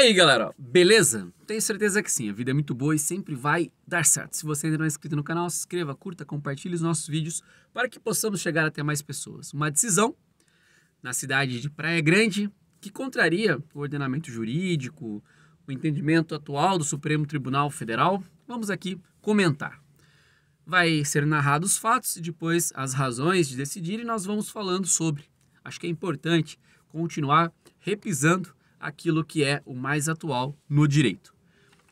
aí, galera? Beleza? Tenho certeza que sim, a vida é muito boa e sempre vai dar certo. Se você ainda não é inscrito no canal, se inscreva, curta, compartilhe os nossos vídeos para que possamos chegar até mais pessoas. Uma decisão na cidade de Praia Grande que contraria o ordenamento jurídico, o entendimento atual do Supremo Tribunal Federal. Vamos aqui comentar. Vai ser narrado os fatos e depois as razões de decidir e nós vamos falando sobre. Acho que é importante continuar repisando aquilo que é o mais atual no direito.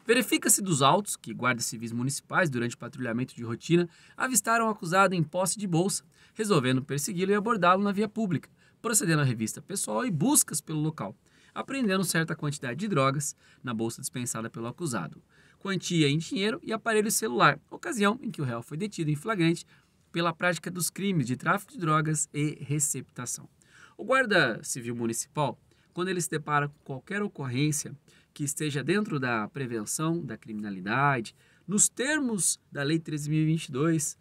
Verifica-se dos autos que guardas civis municipais, durante patrulhamento de rotina, avistaram o acusado em posse de bolsa, resolvendo persegui-lo e abordá-lo na via pública, procedendo à revista pessoal e buscas pelo local, apreendendo certa quantidade de drogas na bolsa dispensada pelo acusado, quantia em dinheiro e aparelho celular, ocasião em que o réu foi detido em flagrante pela prática dos crimes de tráfico de drogas e receptação. O guarda civil municipal quando ele se depara com qualquer ocorrência que esteja dentro da prevenção da criminalidade, nos termos da Lei 13.022,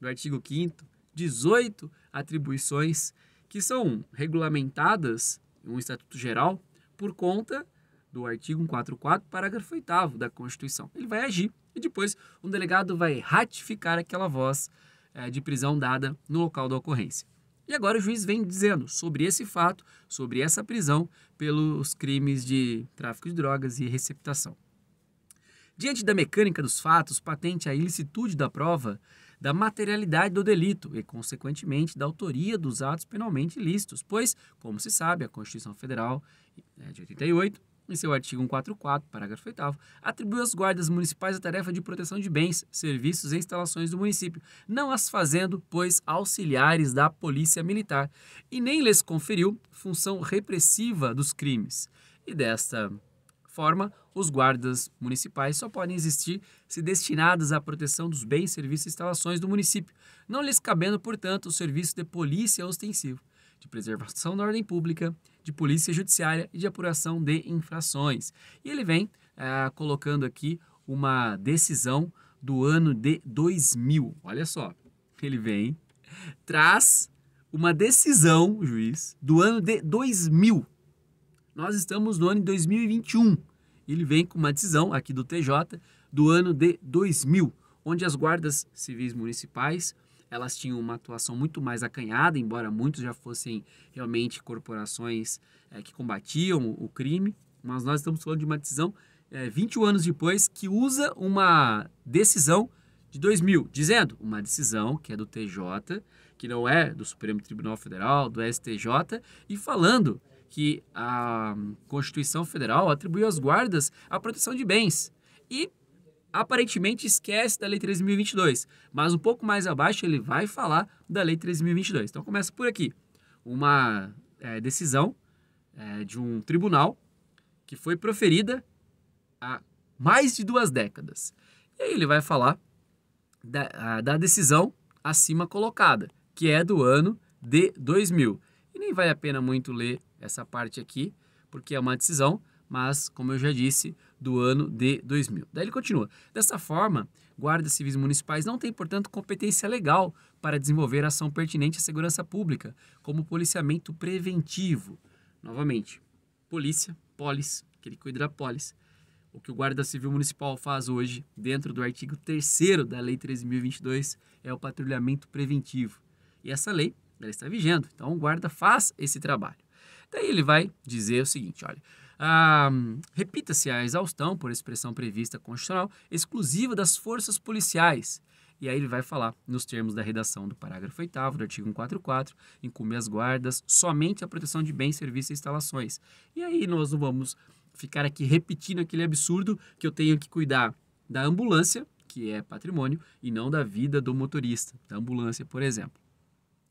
do artigo 5, 18 atribuições que são regulamentadas em um Estatuto Geral por conta do artigo 144, parágrafo 8 da Constituição. Ele vai agir e depois um delegado vai ratificar aquela voz é, de prisão dada no local da ocorrência. E agora o juiz vem dizendo sobre esse fato, sobre essa prisão pelos crimes de tráfico de drogas e receptação. Diante da mecânica dos fatos, patente a ilicitude da prova, da materialidade do delito e, consequentemente, da autoria dos atos penalmente ilícitos, pois, como se sabe, a Constituição Federal né, de 88 em seu artigo 144, parágrafo 8, atribuiu às guardas municipais a tarefa de proteção de bens, serviços e instalações do município, não as fazendo, pois, auxiliares da polícia militar, e nem lhes conferiu função repressiva dos crimes. E desta forma, os guardas municipais só podem existir se destinados à proteção dos bens, serviços e instalações do município, não lhes cabendo, portanto, o serviço de polícia ostensivo de preservação da ordem pública, de polícia judiciária e de apuração de infrações. E ele vem eh, colocando aqui uma decisão do ano de 2000. Olha só, ele vem, traz uma decisão, juiz, do ano de 2000. Nós estamos no ano de 2021. Ele vem com uma decisão aqui do TJ do ano de 2000, onde as guardas civis municipais elas tinham uma atuação muito mais acanhada, embora muitos já fossem realmente corporações é, que combatiam o crime, mas nós estamos falando de uma decisão é, 21 anos depois que usa uma decisão de 2000, dizendo uma decisão que é do TJ, que não é do Supremo Tribunal Federal, do STJ, e falando que a Constituição Federal atribuiu às guardas a proteção de bens. E aparentemente esquece da Lei 13.022, mas um pouco mais abaixo ele vai falar da Lei 13.022. Então começa por aqui. Uma é, decisão é, de um tribunal que foi proferida há mais de duas décadas. E aí ele vai falar da, a, da decisão acima colocada, que é do ano de 2000. E nem vale a pena muito ler essa parte aqui, porque é uma decisão, mas como eu já disse, do ano de 2000. Daí ele continua. Dessa forma, guardas civis municipais não têm, portanto, competência legal para desenvolver ação pertinente à segurança pública, como policiamento preventivo. Novamente, polícia, polis, que ele cuida da polis. O que o guarda civil municipal faz hoje, dentro do artigo 3 da Lei 13.022, é o patrulhamento preventivo. E essa lei ela está vigendo, então o guarda faz esse trabalho. Daí ele vai dizer o seguinte, olha, ah, repita-se a exaustão, por expressão prevista constitucional, exclusiva das forças policiais. E aí ele vai falar, nos termos da redação do parágrafo 8 do artigo 144, incumbe as guardas somente a proteção de bens, serviços e instalações. E aí nós não vamos ficar aqui repetindo aquele absurdo que eu tenho que cuidar da ambulância, que é patrimônio, e não da vida do motorista, da ambulância, por exemplo.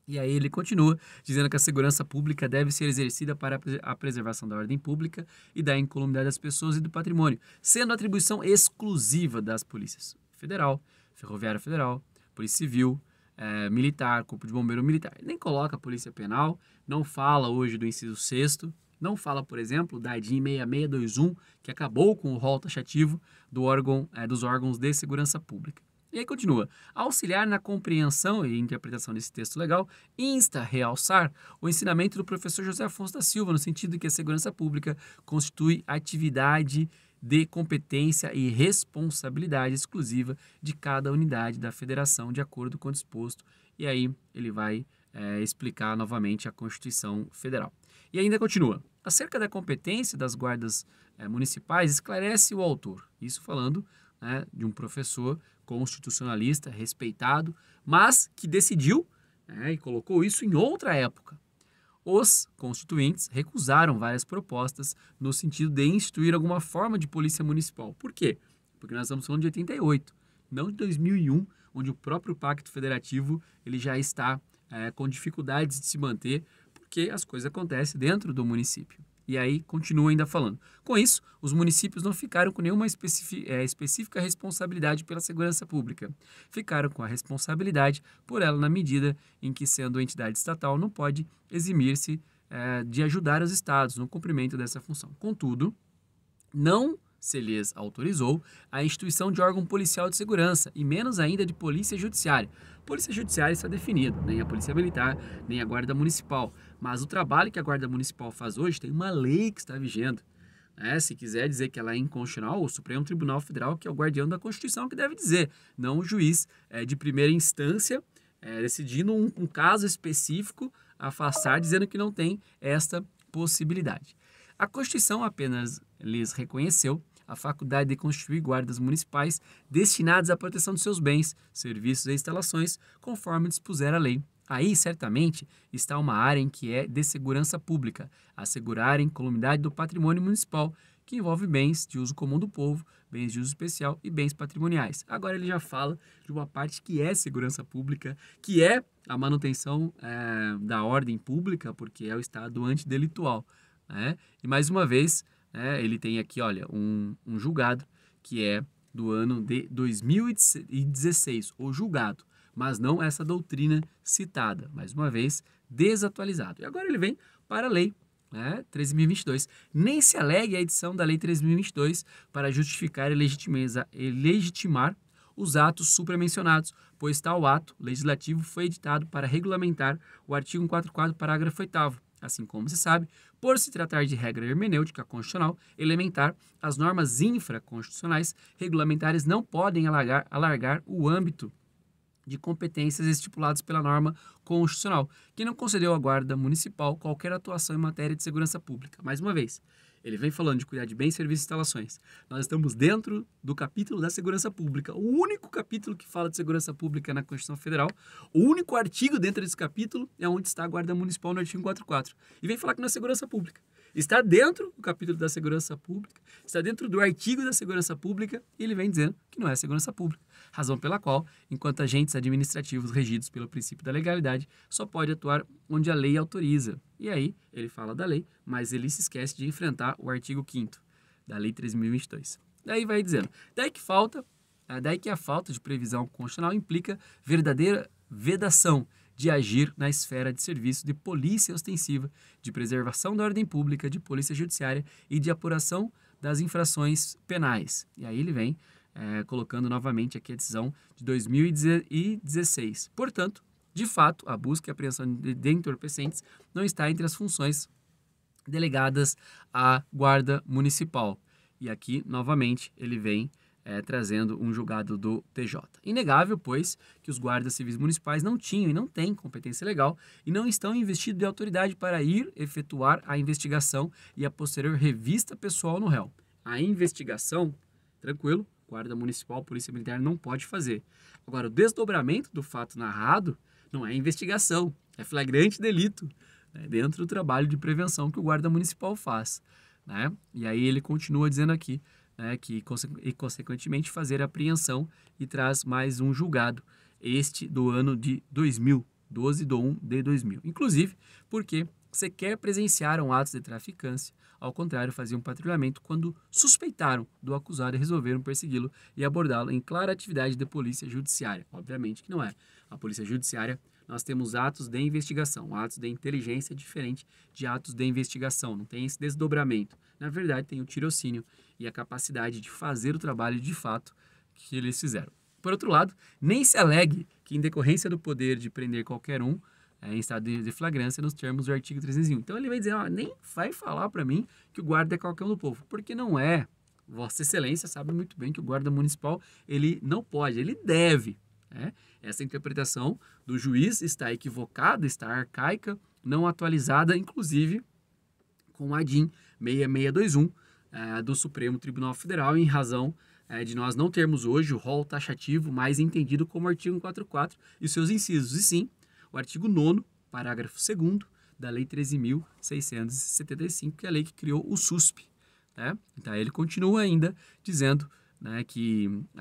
E aí ele continua dizendo que a segurança pública deve ser exercida para a preservação da ordem pública e da incolumidade das pessoas e do patrimônio, sendo atribuição exclusiva das polícias federal, ferroviária federal, polícia civil, é, militar, corpo de bombeiro militar. Ele nem coloca a polícia penal, não fala hoje do inciso sexto não fala, por exemplo, da IDIM 6621, que acabou com o rol taxativo do órgão, é, dos órgãos de segurança pública. E aí continua. Auxiliar na compreensão e interpretação desse texto legal, insta realçar o ensinamento do professor José Afonso da Silva, no sentido de que a segurança pública constitui atividade de competência e responsabilidade exclusiva de cada unidade da federação, de acordo com o disposto. E aí ele vai é, explicar novamente a Constituição Federal. E ainda continua. Acerca da competência das guardas é, municipais, esclarece o autor. Isso falando né, de um professor constitucionalista respeitado, mas que decidiu né, e colocou isso em outra época. Os constituintes recusaram várias propostas no sentido de instituir alguma forma de polícia municipal. Por quê? Porque nós estamos falando de 88, não de 2001, onde o próprio pacto federativo ele já está é, com dificuldades de se manter, porque as coisas acontecem dentro do município. E aí continua ainda falando. Com isso, os municípios não ficaram com nenhuma é, específica responsabilidade pela segurança pública. Ficaram com a responsabilidade por ela na medida em que, sendo entidade estatal, não pode eximir-se é, de ajudar os estados no cumprimento dessa função. Contudo, não se lhes autorizou, a instituição de órgão policial de segurança e menos ainda de polícia judiciária. Polícia judiciária está definido, nem a polícia militar, nem a guarda municipal. Mas o trabalho que a guarda municipal faz hoje tem uma lei que está vigendo. É, se quiser dizer que ela é inconstitucional, o Supremo Tribunal Federal, que é o guardião da Constituição, que deve dizer, não o juiz é, de primeira instância, é, decidindo um, um caso específico, afastar, dizendo que não tem esta possibilidade. A Constituição apenas lhes reconheceu a faculdade de constituir guardas municipais destinadas à proteção de seus bens, serviços e instalações, conforme dispuser a lei. Aí, certamente, está uma área em que é de segurança pública, assegurar a incolumidade do patrimônio municipal, que envolve bens de uso comum do povo, bens de uso especial e bens patrimoniais. Agora ele já fala de uma parte que é segurança pública, que é a manutenção é, da ordem pública, porque é o estado antidelitual. Né? E mais uma vez, né, ele tem aqui, olha, um, um julgado que é do ano de 2016, o julgado, mas não essa doutrina citada, mais uma vez, desatualizado. E agora ele vem para a lei né, 13.022. Nem se alegue a edição da lei 13.022 para justificar e legitimar, os atos supramencionados, pois tal ato legislativo foi editado para regulamentar o artigo 144, parágrafo 8 Assim como se sabe, por se tratar de regra hermenêutica constitucional elementar, as normas infraconstitucionais regulamentares não podem alargar, alargar o âmbito de competências estipulados pela norma constitucional, que não concedeu à Guarda Municipal qualquer atuação em matéria de segurança pública. Mais uma vez, ele vem falando de cuidar de bens, serviços e instalações. Nós estamos dentro do capítulo da segurança pública. O único capítulo que fala de segurança pública na Constituição Federal, o único artigo dentro desse capítulo é onde está a Guarda Municipal no artigo 44. E vem falar que não é segurança pública. Está dentro do capítulo da segurança pública, está dentro do artigo da segurança pública, e ele vem dizendo que não é segurança pública. Razão pela qual, enquanto agentes administrativos regidos pelo princípio da legalidade, só pode atuar onde a lei autoriza. E aí, ele fala da lei, mas ele se esquece de enfrentar o artigo 5 da Lei 3022. Daí vai dizendo. Daí que falta, ah, daí que a falta de previsão constitucional implica verdadeira vedação de agir na esfera de serviço de polícia ostensiva, de preservação da ordem pública, de polícia judiciária e de apuração das infrações penais. E aí ele vem é, colocando novamente aqui a decisão de 2016. Portanto, de fato, a busca e apreensão de entorpecentes não está entre as funções delegadas à Guarda Municipal. E aqui, novamente, ele vem é, trazendo um julgado do TJ. Inegável, pois, que os guardas civis municipais não tinham e não têm competência legal e não estão investidos de autoridade para ir efetuar a investigação e a posterior revista pessoal no réu. A investigação, tranquilo, guarda municipal, polícia militar não pode fazer. Agora, o desdobramento do fato narrado não é investigação, é flagrante delito, né, dentro do trabalho de prevenção que o guarda municipal faz. Né? E aí ele continua dizendo aqui né, que, e consequentemente, fazer apreensão e traz mais um julgado, este do ano de 2000, 12 do 1 de 2000. Inclusive, porque sequer presenciaram atos de traficância, ao contrário, faziam patrulhamento quando suspeitaram do acusado e resolveram persegui-lo e abordá-lo em clara atividade de polícia judiciária. Obviamente que não é. A polícia judiciária, nós temos atos de investigação. Atos de inteligência é diferente de atos de investigação, não tem esse desdobramento. Na verdade, tem o tirocínio e a capacidade de fazer o trabalho de fato que eles fizeram. Por outro lado, nem se alegue que, em decorrência do poder de prender qualquer um é, em estado de flagrância, nos termos do artigo 301. Então ele vai dizer: ó, ah, nem vai falar para mim que o guarda é qualquer um do povo, porque não é. Vossa Excelência sabe muito bem que o guarda municipal ele não pode, ele deve. Né? Essa interpretação do juiz está equivocada, está arcaica, não atualizada, inclusive com o ADIM 6621 é, do Supremo Tribunal Federal em razão é, de nós não termos hoje o rol taxativo mais entendido como artigo 144 e seus incisos, e sim o artigo 9, parágrafo 2 da Lei 13.675, que é a lei que criou o SUSP. Né? Então, ele continua ainda dizendo né, que é,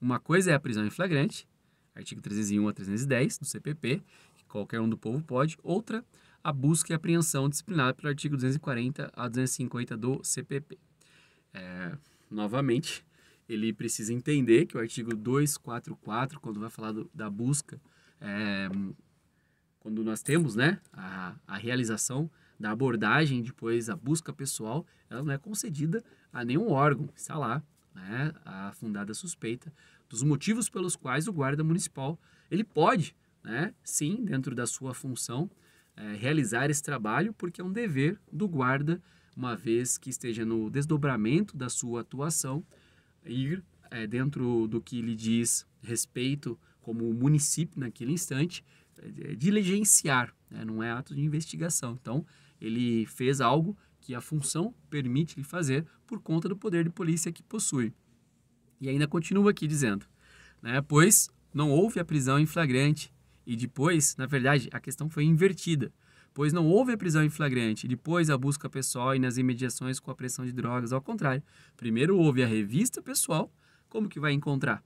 uma coisa é a prisão em flagrante, artigo 301 a 310 do CPP, que qualquer um do povo pode, outra a busca e apreensão disciplinada pelo artigo 240 a 250 do CPP. É, novamente, ele precisa entender que o artigo 244, quando vai falar do, da busca, é, quando nós temos né, a, a realização da abordagem, depois a busca pessoal, ela não é concedida a nenhum órgão, está lá, né, a fundada suspeita dos motivos pelos quais o guarda municipal, ele pode, né, sim, dentro da sua função, é, realizar esse trabalho, porque é um dever do guarda, uma vez que esteja no desdobramento da sua atuação, ir é, dentro do que lhe diz respeito como município naquele instante, é, é, diligenciar, né? não é ato de investigação. Então, ele fez algo que a função permite lhe fazer por conta do poder de polícia que possui. E ainda continua aqui dizendo, né? pois não houve a prisão em flagrante, e depois, na verdade, a questão foi invertida, pois não houve a prisão em flagrante, depois a busca pessoal e nas imediações com a pressão de drogas. Ao contrário, primeiro houve a revista pessoal, como que vai encontrar?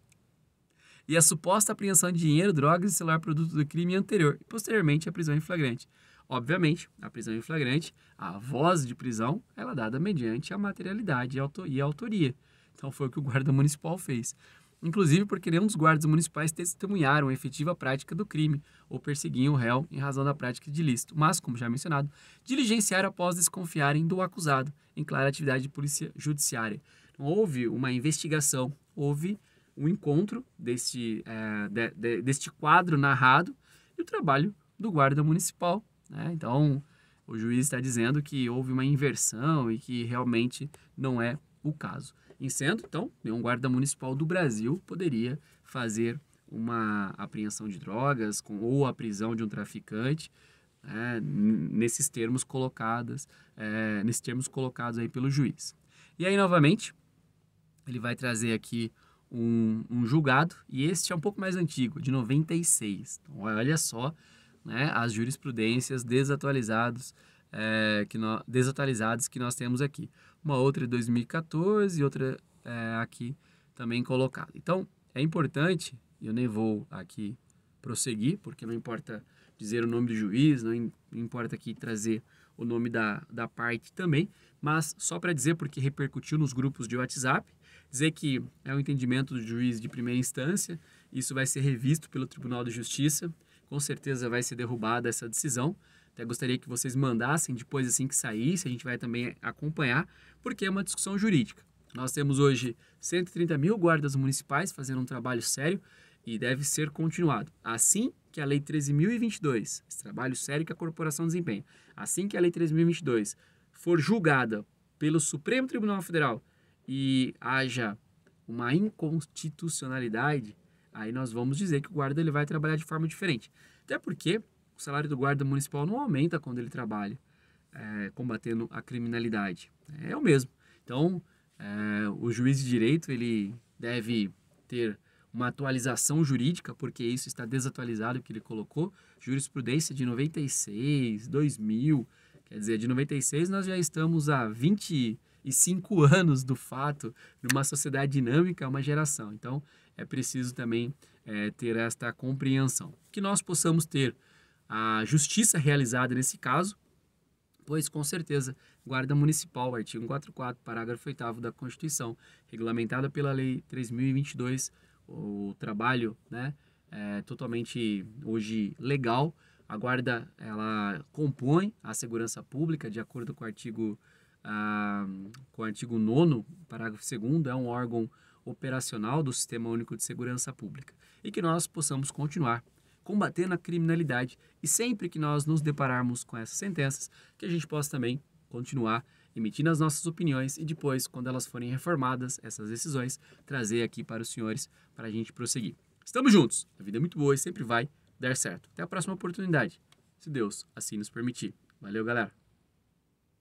E a suposta apreensão de dinheiro, drogas e celular produto do crime anterior, e posteriormente a prisão em flagrante. Obviamente, a prisão em flagrante, a voz de prisão, ela é dada mediante a materialidade e a autoria. Então foi o que o guarda municipal fez inclusive porque nenhum dos guardas municipais testemunharam a efetiva prática do crime ou perseguiam o réu em razão da prática de ilícito, mas, como já mencionado, diligenciaram após desconfiarem do acusado, em clara atividade de polícia judiciária. Então, houve uma investigação, houve um encontro deste, é, de, de, deste quadro narrado e o trabalho do guarda municipal. Né? Então, o juiz está dizendo que houve uma inversão e que realmente não é o caso incêndio, então nenhum guarda municipal do Brasil poderia fazer uma apreensão de drogas com, ou a prisão de um traficante é, nesses termos colocados é, nesses termos colocados aí pelo juiz e aí novamente ele vai trazer aqui um, um julgado e este é um pouco mais antigo de 96 então, olha só né, as jurisprudências desatualizados é, que nós, desatualizadas que nós temos aqui uma outra de 2014 e outra é, aqui também colocada. Então, é importante, eu nem vou aqui prosseguir, porque não importa dizer o nome do juiz, não importa aqui trazer o nome da, da parte também, mas só para dizer, porque repercutiu nos grupos de WhatsApp, dizer que é o um entendimento do juiz de primeira instância, isso vai ser revisto pelo Tribunal de Justiça, com certeza vai ser derrubada essa decisão, até gostaria que vocês mandassem depois assim que saísse, a gente vai também acompanhar, porque é uma discussão jurídica. Nós temos hoje 130 mil guardas municipais fazendo um trabalho sério e deve ser continuado. Assim que a Lei 13.022, esse trabalho sério que a corporação desempenha, assim que a Lei 13.022 for julgada pelo Supremo Tribunal Federal e haja uma inconstitucionalidade, aí nós vamos dizer que o guarda ele vai trabalhar de forma diferente. Até porque o salário do guarda municipal não aumenta quando ele trabalha é, combatendo a criminalidade. É, é o mesmo. Então, é, o juiz de direito ele deve ter uma atualização jurídica, porque isso está desatualizado, o que ele colocou jurisprudência de 96, 2000. Quer dizer, de 96 nós já estamos há 25 anos do fato, numa sociedade dinâmica, uma geração. Então, é preciso também é, ter esta compreensão. Que nós possamos ter a justiça realizada nesse caso, pois com certeza Guarda Municipal, artigo 44, parágrafo 8 da Constituição, regulamentada pela Lei 3022, o trabalho, né, é totalmente hoje legal. A Guarda, ela compõe a segurança pública de acordo com o artigo ah, com o artigo 9 parágrafo 2 é um órgão operacional do Sistema Único de Segurança Pública e que nós possamos continuar combatendo a criminalidade e sempre que nós nos depararmos com essas sentenças, que a gente possa também continuar emitindo as nossas opiniões e depois, quando elas forem reformadas, essas decisões, trazer aqui para os senhores para a gente prosseguir. Estamos juntos, a vida é muito boa e sempre vai dar certo. Até a próxima oportunidade, se Deus assim nos permitir. Valeu, galera!